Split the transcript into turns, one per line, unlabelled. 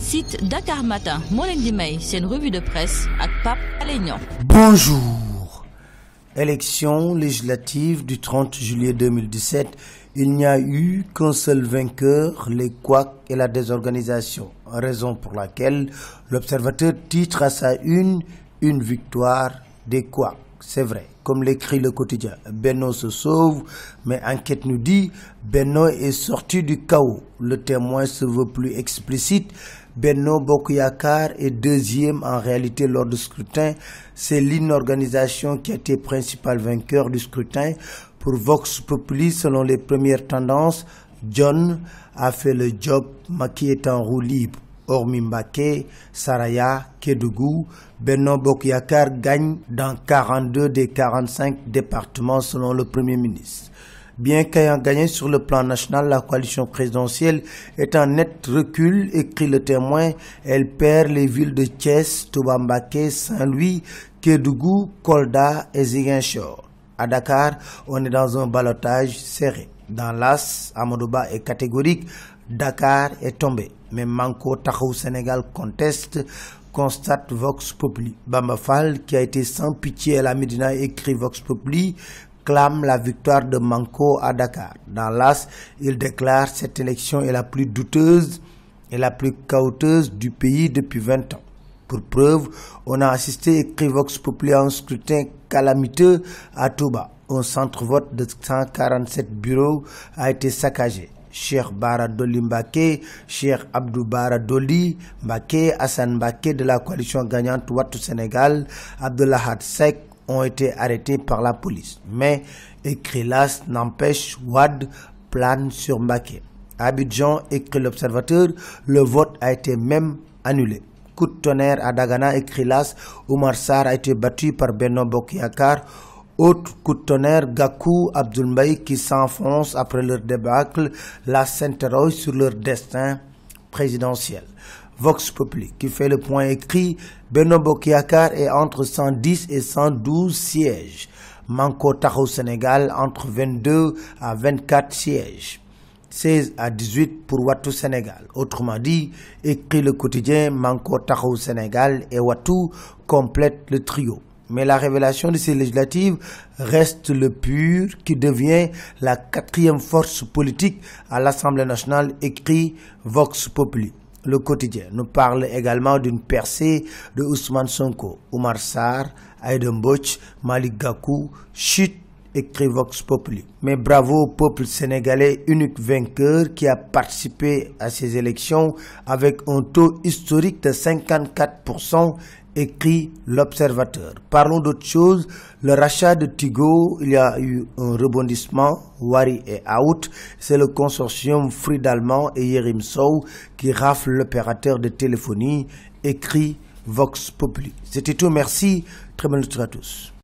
site Dakar Matin revue de presse Pape bonjour élection législative du 30 juillet 2017 il n'y a eu qu'un seul vainqueur les couacs et la désorganisation raison pour laquelle l'observateur titre à sa une une victoire des couacs c'est vrai comme l'écrit le quotidien. Benno se sauve, mais enquête nous dit, Benno est sorti du chaos. Le témoin se veut plus explicite. Benno Bokuyakar est deuxième en réalité lors du scrutin. C'est l'inorganisation qui a été principal vainqueur du scrutin. Pour Vox Populi, selon les premières tendances, John a fait le job, qui est en roue libre. Ormimbake, Saraya, Kédougou, Benno Bokyakar gagne dans 42 des 45 départements selon le Premier ministre. Bien qu'ayant gagné sur le plan national, la coalition présidentielle est en net recul, écrit le témoin. Elle perd les villes de Thiès, Tobambake, Saint-Louis, Kédougou, Kolda et Ziguinchor. À Dakar, on est dans un balotage serré dans l'AS, Amadouba est catégorique. Dakar est tombé. Mais Manko Takou Sénégal conteste, constate Vox Populi. Bamafal, qui a été sans pitié à la Médina, écrit Vox Populi, clame la victoire de Manko à Dakar. Dans l'AS, il déclare cette élection est la plus douteuse et la plus cauteuse du pays depuis 20 ans. Pour preuve, on a assisté, écrit Vox Populi, à un scrutin calamiteux à Touba un centre-vote de 147 bureaux a été saccagé. Cher Bara Mbake, Cheikh Abdou Bara Mbake, Hassan Mbake de la coalition gagnante au Sénégal, Abdullah Sek ont été arrêtés par la police. Mais Ekrilas n'empêche Wad plane sur Mbake. Abidjan, écrit l'observateur, le vote a été même annulé coup de tonnerre à Dagana écrit Krilas, a été battu par Benno Bokyakar autre coup de tonnerre, Gakou, qui s'enfonce après leur débâcle, la s'interroge sur leur destin présidentiel. Vox Populi, qui fait le point écrit, Beno Kiakar est entre 110 et 112 sièges. Manko Taho Sénégal entre 22 à 24 sièges. 16 à 18 pour Watu Sénégal. Autrement dit, écrit le quotidien, Manko Taho Sénégal et Watu complète le trio. Mais la révélation de ces législatives reste le pur qui devient la quatrième force politique à l'Assemblée nationale, écrit Vox Populi. Le quotidien nous parle également d'une percée de Ousmane Sonko, Omar Sarr, Aydem Malik Gakou, Chute écrit Vox Populi. Mais bravo au peuple sénégalais, unique vainqueur qui a participé à ces élections avec un taux historique de 54%, écrit l'observateur. Parlons d'autre chose, le rachat de Tigo, il y a eu un rebondissement, Wari et out, c'est le consortium fruit et Yerim qui rafle l'opérateur de téléphonie, écrit Vox Populi. C'était tout, merci, très bonne nuit à tous.